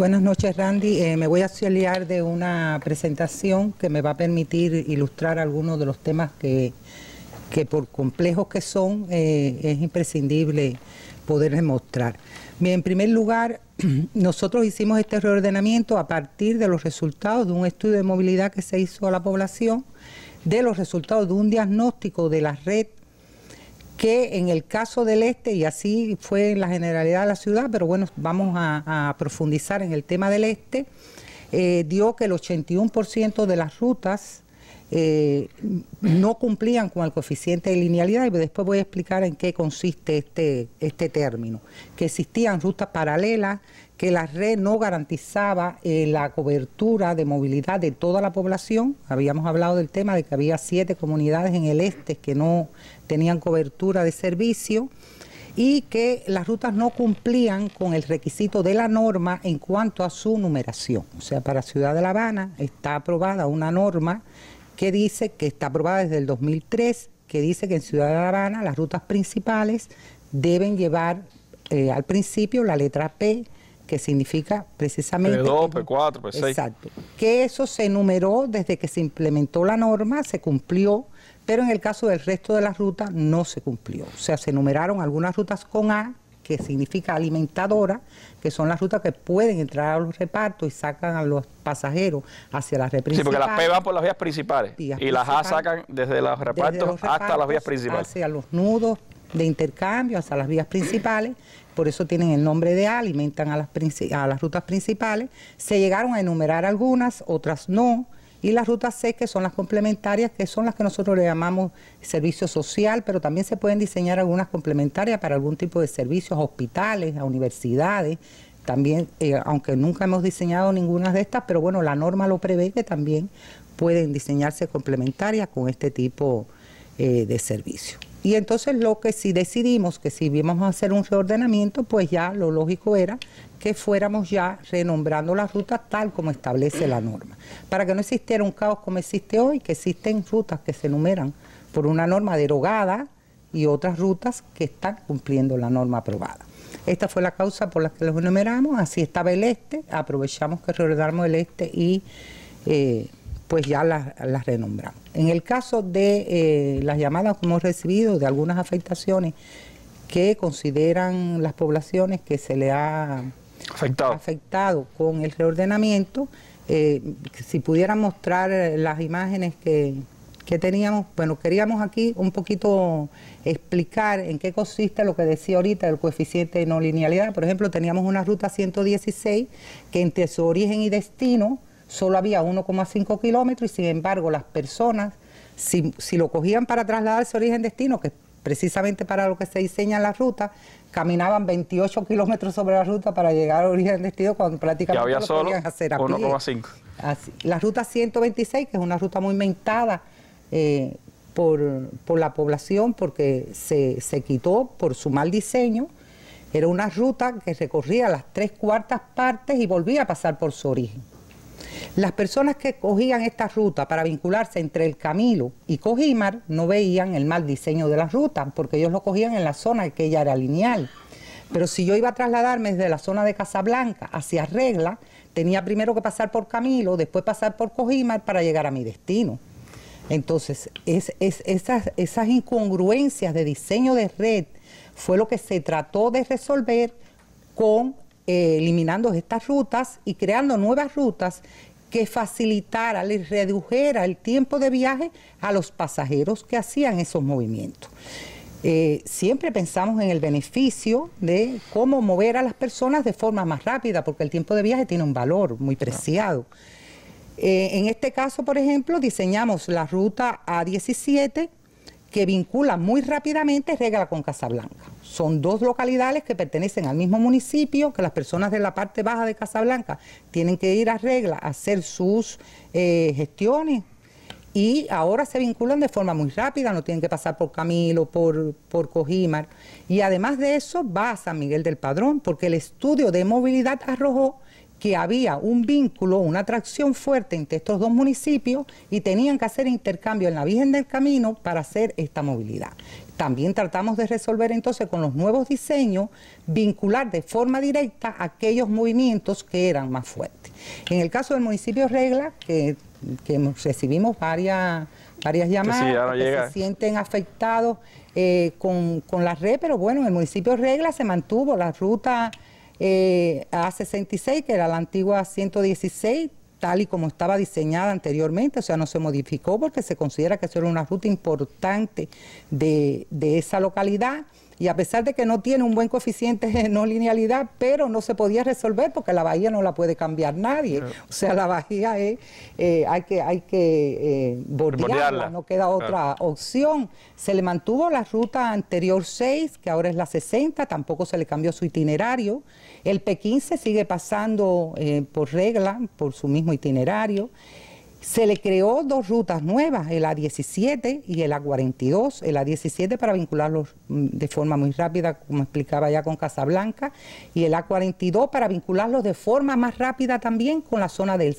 buenas noches, Randy. Eh, me voy a auxiliar de una presentación que me va a permitir ilustrar algunos de los temas que, por complejos que son, eh, es imprescindible poder demostrar. Bien, en primer lugar, nosotros hicimos este reordenamiento a partir de los resultados de un estudio de movilidad que se hizo a la población, de los resultados de un diagnóstico de la red que en el caso del este, y así fue en la generalidad de la ciudad, pero bueno, vamos a, profundizar en el tema del este, eh, dio que el 81% de las rutas eh, no cumplían con el coeficiente de linealidad y después voy a explicar en qué consiste este, este término, que existían rutas paralelas, que la red no garantizaba eh, la cobertura de movilidad de toda la población, habíamos hablado del tema de que había siete comunidades en el este que no tenían cobertura de servicio y que las rutas no cumplían con el requisito de la norma en cuanto a su numeración. O sea, para Ciudad de La Habana está aprobada una norma que dice que está aprobada desde el 2003, que dice que en Ciudad de La Habana las rutas principales deben llevar eh, al principio la letra P, que significa precisamente... P2, P4, P6. Exacto. Que eso se enumeró desde que se implementó la norma, se cumplió, pero en el caso del resto de las rutas no se cumplió. O sea, se enumeraron algunas rutas con A que significa alimentadora, que son las rutas que pueden entrar a los repartos y sacan a los pasajeros hacia las vías Sí, porque las P van por las vías principales y las A sacan desde los repartos, hasta las vías principales. Hacia los nudos de intercambio, ...hasta las vías principales, por eso tienen el nombre de alimentan a las, a las rutas principales. Se llegaron a enumerar algunas, otras no y las rutas C, que son las complementarias, que son las que nosotros le llamamos servicio social, pero también se pueden diseñar algunas complementarias para algún tipo de servicios, hospitales, a universidades, también, eh, aunque nunca hemos diseñado ninguna de estas, pero bueno, la norma lo prevé que también pueden diseñarse complementarias con este tipo eh, de servicios. Y entonces lo que si decidimos que si íbamos a hacer un reordenamiento, pues ya lo lógico era que fuéramos ya renombrando las rutas tal como establece la norma, para que no existiera un caos como existe hoy, que existen rutas que se enumeran por una norma derogada y otras rutas que están cumpliendo la norma aprobada. Esta fue la causa por la que los enumeramos, así estaba el este, aprovechamos que reordenamos el este y eh, pues ya las renombramos. En el caso de eh, las llamadas que hemos recibido de algunas afectaciones que consideran las poblaciones que se le ha afectado, con el reordenamiento. Eh, si pudieran mostrar eh, las imágenes que, teníamos, bueno, queríamos aquí un poquito explicar en qué consiste lo que decía ahorita el coeficiente de no linealidad. Por ejemplo, teníamos una ruta 116 que entre su origen y destino solo había 1,5 kilómetros y sin embargo las personas, si, si, lo cogían para trasladarse origen-destino, que precisamente para lo que se diseña la ruta, caminaban 28 kilómetros sobre la ruta para llegar al origen del destino cuando prácticamente había podían hacer a La ruta 126, que es una ruta muy mentada eh, por, la población porque se quitó por su mal diseño, era una ruta que recorría las tres cuartas partes y volvía a pasar por su origen. Las personas que cogían esta ruta para vincularse entre el Camilo y Cojimar no veían el mal diseño de la ruta, porque ellos lo cogían en la zona que ella era lineal. Pero si yo iba a trasladarme desde la zona de Casablanca hacia Regla, tenía primero que pasar por Camilo, después pasar por Cojimar para llegar a mi destino. Entonces, es, es, esas, esas incongruencias de diseño de red fue lo que se trató de resolver con eh, eliminando estas rutas y creando nuevas rutas que facilitara, les redujera el tiempo de viaje a los pasajeros que hacían esos movimientos. Eh, siempre pensamos en el beneficio de cómo mover a las personas de forma más rápida, porque el tiempo de viaje tiene un valor muy preciado. Eh, en este caso, por ejemplo, diseñamos la ruta A17 que vincula muy rápidamente Regla con Casablanca. Son dos localidades que pertenecen al mismo municipio, que las personas de la parte baja de Casablanca tienen que ir a Regla a hacer sus eh, gestiones. Y ahora se vinculan de forma muy rápida, no tienen que pasar por Camilo, por, por Cojimar. Y además de eso, va a San Miguel del Padrón, porque el estudio de movilidad arrojó que había un vínculo, una atracción fuerte entre estos dos municipios y tenían que hacer intercambio en la Virgen del Camino para hacer esta movilidad. También tratamos de resolver entonces con los nuevos diseños, vincular de forma directa aquellos movimientos que eran más fuertes. En el caso del municipio Regla, que, recibimos varias, llamadas, se sienten afectados eh, con, con la red, pero bueno, en el municipio Regla se mantuvo la ruta eh, A66, que era la antigua 116, tal y como estaba diseñada anteriormente, o sea, no se modificó porque se considera que eso era una ruta importante de, de esa localidad. Y a pesar de que no tiene un buen coeficiente de no linealidad, pero no se podía resolver porque la bahía no la puede cambiar nadie. O sea, la bahía eh, hay que, hay que eh, bordearla, no queda otra opción. Se le mantuvo la ruta anterior 6, que ahora es la 60, tampoco se le cambió su itinerario. El P15 sigue pasando eh, por regla, por su mismo itinerario. Se le creó dos rutas nuevas, el A17 y el A42, el A17 para vincularlos mm, de forma muy rápida, como explicaba ya con Casablanca, y el A42 para vincularlos de forma más rápida también con la zona del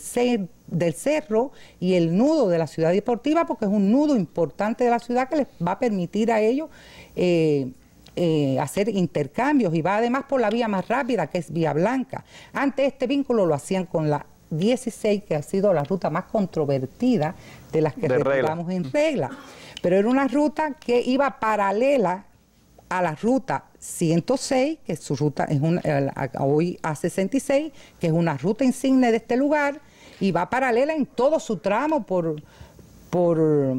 del cerro y el nudo de la ciudad deportiva, porque es un nudo importante de la ciudad que les va a permitir a ellos eh, eh, hacer intercambios y va además por la vía más rápida, que es Vía Blanca. Antes este vínculo lo hacían con la 16, que ha sido la ruta más controvertida de las que recordamos en regla. Pero era una ruta que iba paralela a la ruta 106, que su ruta es eh, hoy a 66, que es una ruta insigne de este lugar, y va paralela en todo su tramo por, por,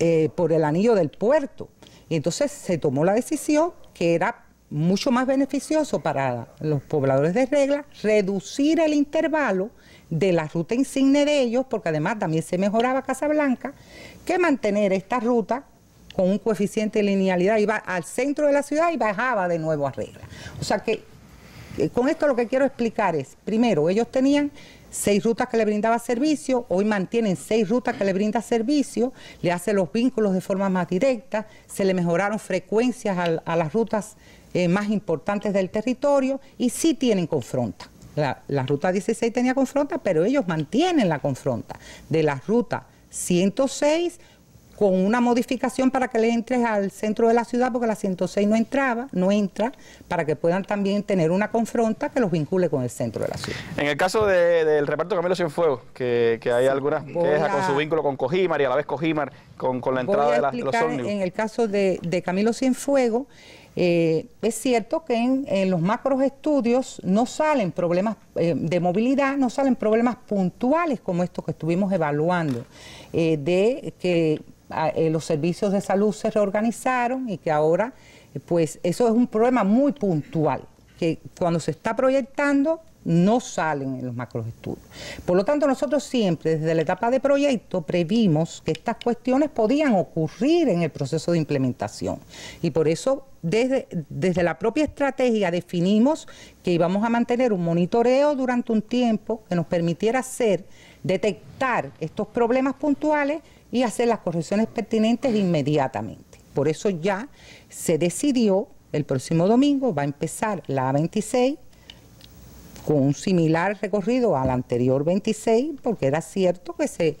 eh, por el anillo del puerto. Y entonces se tomó la decisión que era mucho más beneficioso para los pobladores de regla reducir el intervalo de la ruta insigne de ellos, porque además también se mejoraba Casablanca, que mantener esta ruta con un coeficiente de linealidad, iba al centro de la ciudad y bajaba de nuevo a regla. O sea que eh, con esto lo que quiero explicar es, primero, ellos tenían seis rutas que le brindaba servicio, hoy mantienen seis rutas que le brinda servicio, le hace los vínculos de forma más directa, se le mejoraron frecuencias a las rutas eh, más importantes del territorio y sí tienen confronta. La, ruta 16 tenía confronta, pero ellos mantienen la confronta de la ruta 106 con una modificación para que le entres al centro de la ciudad, porque la 106 no entraba, no entra, para que puedan también tener una confronta que los vincule con el centro de la ciudad. En el caso del reparto Camilo Cienfuegos, que, hay algunas quejas con su vínculo con Cojimar y a la vez Cojimar con, la entrada de, las los ómnibus. En el caso de, de Camilo Cienfuegos, eh, es cierto que en, los macros estudios no salen problemas eh, de movilidad, no salen problemas puntuales como estos que estuvimos evaluando, eh, de que ah, los servicios de salud se reorganizaron y que ahora, pues eso es un problema muy puntual que cuando se está proyectando no salen en los macroestudios. Por lo tanto, nosotros siempre, desde la etapa de proyecto, previmos que estas cuestiones podían ocurrir en el proceso de implementación. Y por eso, desde, desde la propia estrategia, definimos que íbamos a mantener un monitoreo durante un tiempo que nos permitiera hacer, detectar estos problemas puntuales y hacer las correcciones pertinentes inmediatamente. Por eso ya se decidió el próximo domingo va a empezar la 26 con un similar recorrido al anterior 26, porque era cierto que se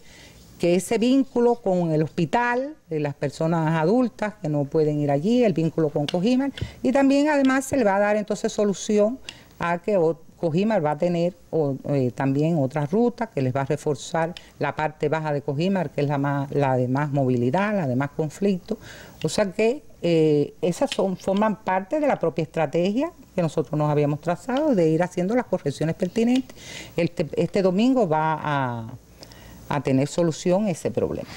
que ese vínculo con el hospital de las personas adultas que no pueden ir allí, el vínculo con Cojimar, y también además se le va a dar entonces solución a que Cojimar va a tener eh, también otras rutas que les va a reforzar la parte baja de Cojimar, que es la, más, la de más movilidad, la de más conflicto, o sea que eh, esas son, forman parte de la propia estrategia que nosotros nos habíamos trazado de ir haciendo las correcciones pertinentes. Este, este domingo va a, tener solución ese problema.